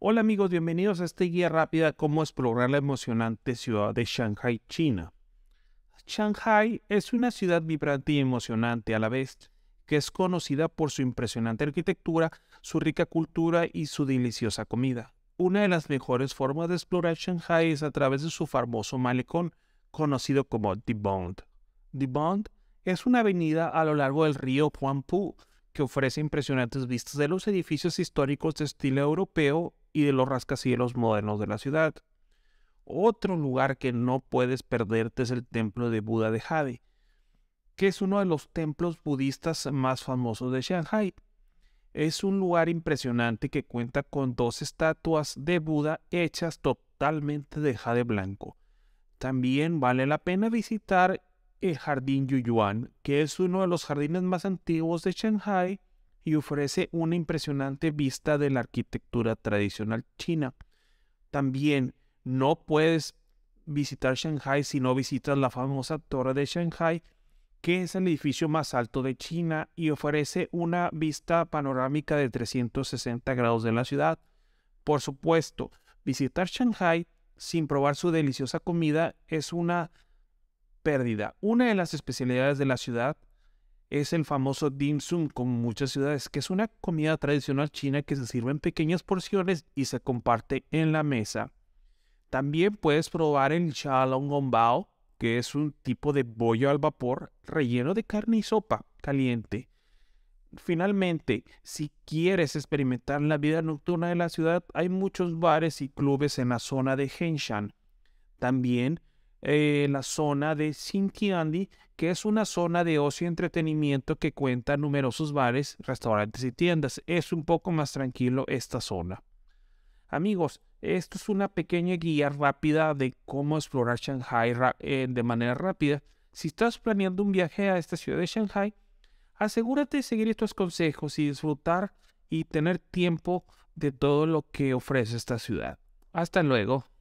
Hola amigos, bienvenidos a esta guía rápida cómo explorar la emocionante ciudad de Shanghai, China. Shanghai es una ciudad vibrante y emocionante a la vez, que es conocida por su impresionante arquitectura, su rica cultura y su deliciosa comida. Una de las mejores formas de explorar Shanghai es a través de su famoso malecón, conocido como The Bond. The Bond es una avenida a lo largo del río Huangpu, que ofrece impresionantes vistas de los edificios históricos de estilo europeo y de los rascacielos modernos de la ciudad. Otro lugar que no puedes perderte es el templo de Buda de Jade, que es uno de los templos budistas más famosos de Shanghai. Es un lugar impresionante que cuenta con dos estatuas de Buda hechas totalmente de jade blanco. También vale la pena visitar el Jardín Yuyuan, que es uno de los jardines más antiguos de Shanghai y ofrece una impresionante vista de la arquitectura tradicional china. También no puedes visitar Shanghai si no visitas la famosa Torre de Shanghai, que es el edificio más alto de China y ofrece una vista panorámica de 360 grados de la ciudad. Por supuesto, visitar Shanghai sin probar su deliciosa comida es una pérdida. Una de las especialidades de la ciudad es el famoso dim sum con muchas ciudades, que es una comida tradicional china que se sirve en pequeñas porciones y se comparte en la mesa. También puedes probar el gong bao, que es un tipo de bollo al vapor relleno de carne y sopa caliente. Finalmente, si quieres experimentar la vida nocturna de la ciudad, hay muchos bares y clubes en la zona de Henshan. También eh, en la zona de Sinkiandi, que es una zona de ocio y entretenimiento que cuenta numerosos bares, restaurantes y tiendas. Es un poco más tranquilo esta zona. Amigos, esto es una pequeña guía rápida de cómo explorar Shanghai eh, de manera rápida. Si estás planeando un viaje a esta ciudad de Shanghai, asegúrate de seguir estos consejos y disfrutar y tener tiempo de todo lo que ofrece esta ciudad. Hasta luego.